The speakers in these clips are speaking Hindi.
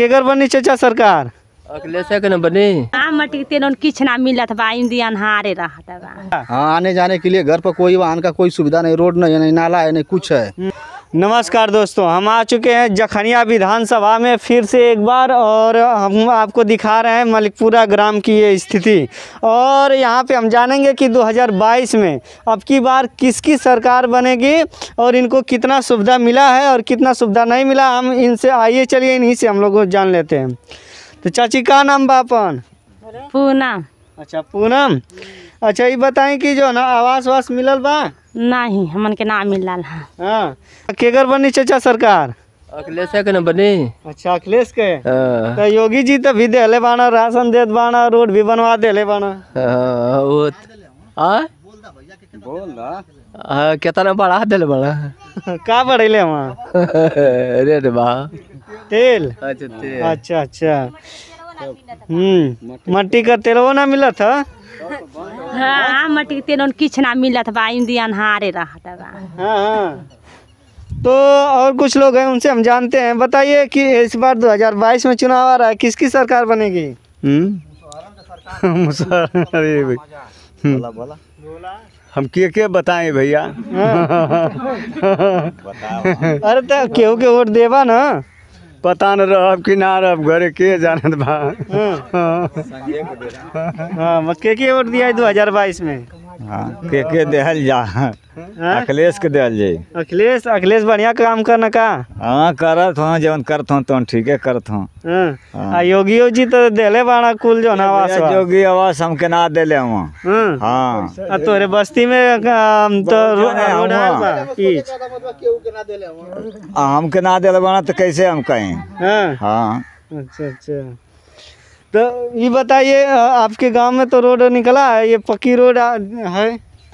केगर बनी चाचा सरकार अखिलेश के बनी किछ ना मिलत बा रहत बा हाँ आने जाने के लिए घर पर कोई वाहन का कोई सुविधा नहीं रोड नहीं है नहीं नाला है नहीं कुछ है हम्म। नमस्कार दोस्तों हम आ चुके हैं जखनिया विधानसभा में फिर से एक बार और हम आपको दिखा रहे हैं मलिकपुरा ग्राम की ये स्थिति और यहाँ पे हम जानेंगे कि 2022 में अब की बार किसकी सरकार बनेगी और इनको कितना सुविधा मिला है और कितना सुविधा नहीं मिला हम इनसे आइए चलिए इन्हीं से हम लोग को जान लेते हैं तो चाची का नाम बापन पूनम अच्छा पूनम अच्छा ये बताएं कि जो ना आवास वास मिलल बा नहीं हमन के ना मिल रहा हाँ, हाँ। केगर बनी चाचा सरकार अखिलेश के ना बनी अच्छा अखिलेश के हाँ। तो योगी जी तो भी देले बाना राशन दे बाना रोड भी बनवा दे ले बाना वो हाँ, आ बोल ना दा कितना बढ़ा ले बाना का बढ़ेले वहां रेट बा तेल अच्छा तेल अच्छा अच्छा हम्म मट्टी का तेल वो ना मिला था हां मटी तेन किछ ना मिलत बा इंडियन हारे रहत बा हां हाँ। तो और कुछ लोग हैं उनसे हम जानते हैं बताइए कि इस बार 2022 में चुनाव आ रहा है किसकी सरकार बनेगी हम्म? अरे भाई हम्म। हम के के बताए भैया हाँ। अरे तो केहू के वोट देवा ना पता न रह कि ना रह घर के जानत बा हाँ, हाँ।, हाँ मक्के के वोट दिया दो हजार बाईस में हाँ, के के दहल जा हाँ? अखिलेश के दहल जाई अखिलेश अखिलेश बढ़िया काम करना का हाँ करत हो जवन करत हो तो ठीक है करत हो हाँ। आ योगियो जी तो देले बाड़ा कुल जो आवास योगी आवास हम के ना देले हो हाँ आ तोरे बस्ती में हम तो रोड के ना देले बाड़ा तो कैसे हम कहें हाँ अच्छा अच्छा तो ये बताइए आपके गांव में तो रोड निकला है ये पक्की रोड है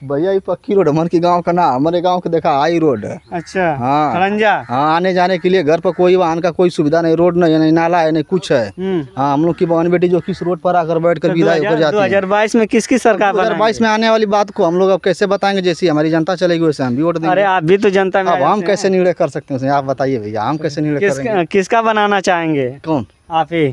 भैया ये पक्की रोड हमारे की गांव का ना हमारे गांव के देखा आई रोड है अच्छा हाँ खरंजा हाँ आने जाने के लिए घर पर कोई वाहन का कोई सुविधा नहीं रोड नहीं है नाला है नहीं कुछ है हम्म। हाँ हम लोग की बहन बेटी जो किस रोड पर आकर बैठ कर तो विदाई होकर जाती है हजार बाईस में किसकी सरकार दो हजार बाईस में आने वाली बात को हम लोग अब कैसे बताएंगे जैसी हमारी जनता चलेगी वैसे हम भी वोट देंगे अरे आप भी तो जनता में अब हम कैसे निर्णय कर सकते हैं आप बताइए भैया हम कैसे निर्णय किसका बनाना चाहेंगे कौन आप ही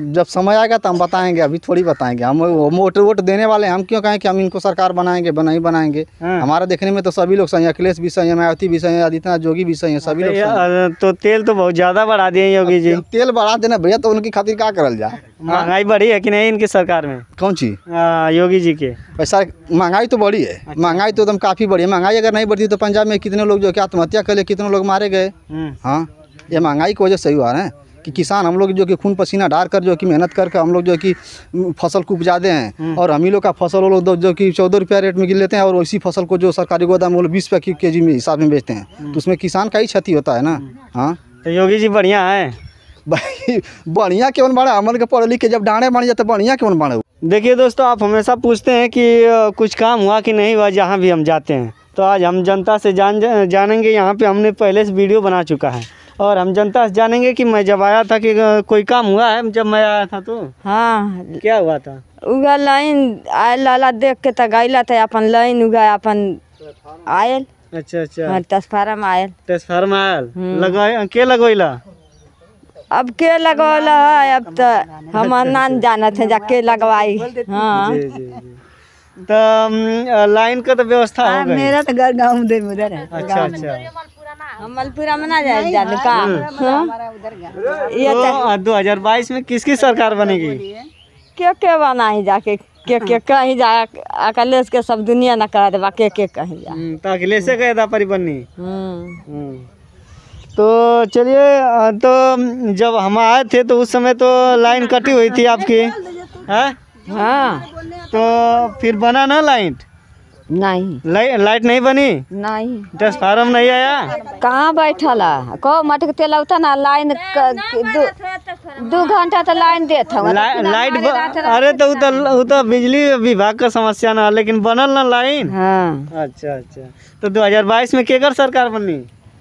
जब समय आएगा तो हम बताएंगे अभी थोड़ी बताएंगे हम वोट वोट देने वाले हैं हम क्यों कहें कि हम इनको सरकार बनाएंगे नहीं बनाएंगे हाँ। हमारा देखने में तो सभी लोग सही है अखिलेश भी सही है मायावती भी सही है आदित्यनाथ जोगी भी सही है सभी लोग तो तेल तो बहुत ज़्यादा बढ़ा दिए योगी जी तेल बढ़ा देना भैया तो उनकी खातिर क्या करल जाए महंगाई बढ़ी है कि नहीं इनकी सरकार में कौन सी योगी जी के पैसा महंगाई तो बढ़ी है अच्छा। महंगाई तो एकदम काफ़ी बढ़ी है महंगाई अगर नहीं बढ़ती तो पंजाब में कितने लोग जो आत्महत्या कर ले कितने लोग मारे गए हम्म। हाँ ये महंगाई की वजह सही हुआ है कि किसान हम लोग जो कि खून पसीना डार कर जो कि मेहनत करके हम लोग जो कि फसल को उपजा दे हैं हम्म। और हम ही लोग का फसल वो लोग जो कि चौदह रुपया रेट में गिर लेते हैं और इसी फसल को जो सरकारी गोदाम वो लोग बीस रुपया के जी में हिसाब में बेचते हैं हम्म। तो उसमें किसान का ही क्षति होता है ना हम्म। हाँ तो योगी जी बढ़िया है भाई बढ़िया क्यों बाढ़ अमल के पढ़ लिख के जब डाँडे बढ़ जाते तो बढ़िया क्यों बाढ़ देखिए दोस्तों आप हमेशा पूछते हैं कि कुछ काम हुआ कि नहीं हुआ जहाँ भी हम जाते हैं तो आज हम जनता से जान जानेंगे यहाँ पे हमने पहले से वीडियो बना चुका है और हम जनता से जानेंगे कि मैं जब आया था कि कोई काम हुआ है जब मैं आया था तो हाँ क्या हुआ था उगा लाइन आयल लाला देख के तो था अपन लाइन उगा अपन आयल अच्छा अच्छा ट्रांसफार्म आयल ट्रांसफार्म आयल हम्म। के अब के लगौला है अब तो हम अच्छा, नाम अच्छा। जाना थे जाके लगवाई हाँ तो लाइन का तो व्यवस्था है हाँ, मेरा तो घर गाँव उधर है अच्छा अच्छा मलपुरा में ना जाए जाने का हाँ। तो ये तो तो- दो हजार बाईस में किसकी सरकार बनेगी क्या क्या बना ही जाके के के हाँ। कहीं जा अखिलेश के सब दुनिया न करा देवा के के कहीं जा हम्म, तो अखिलेश से कहता था परिबनी हम्म। हम्म। तो चलिए तो जब हम आए थे तो उस समय तो लाइन कटी हुई थी आपकी है हाँ? हाँ तो फिर बना ना लाइन नहीं लाई, लाइट नहीं बनी नहीं ट्रांसफार्म नहीं आया कहाँ बैठल को मट के तेल ना लाइन दो घंटा तो लाइन दे था लाइट अरे तो तो तो बिजली विभाग का समस्या ना लेकिन बनल ना लाइन हाँ अच्छा अच्छा तो 2022 में केकर सरकार बनी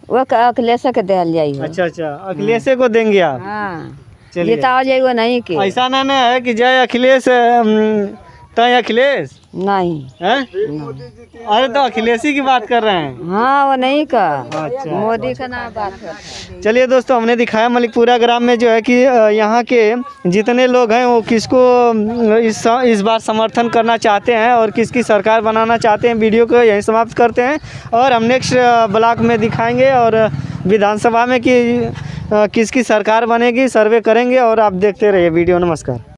वो अखिलेश के दिल जाये अच्छा अच्छा अखिलेश को देंगे आप हाँ जिताओ तो जाएगा नहीं कि ऐसा ना ना है कि जय अखिलेश तो अखिलेश नहीं अरे तो अखिलेश ही की बात कर रहे हैं हाँ वो नहीं का अच्छा, मोदी का नाम बात कर चलिए दोस्तों हमने दिखाया मलिकपुरा ग्राम में जो है कि यहाँ के जितने लोग हैं वो किसको इस इस बार समर्थन करना चाहते हैं और किसकी सरकार बनाना चाहते हैं वीडियो को यहीं समाप्त करते हैं और हम नेक्स्ट ब्लॉक में दिखाएंगे और विधानसभा में कि किसकी सरकार बनेगी सर्वे करेंगे और आप देखते रहिए वीडियो नमस्कार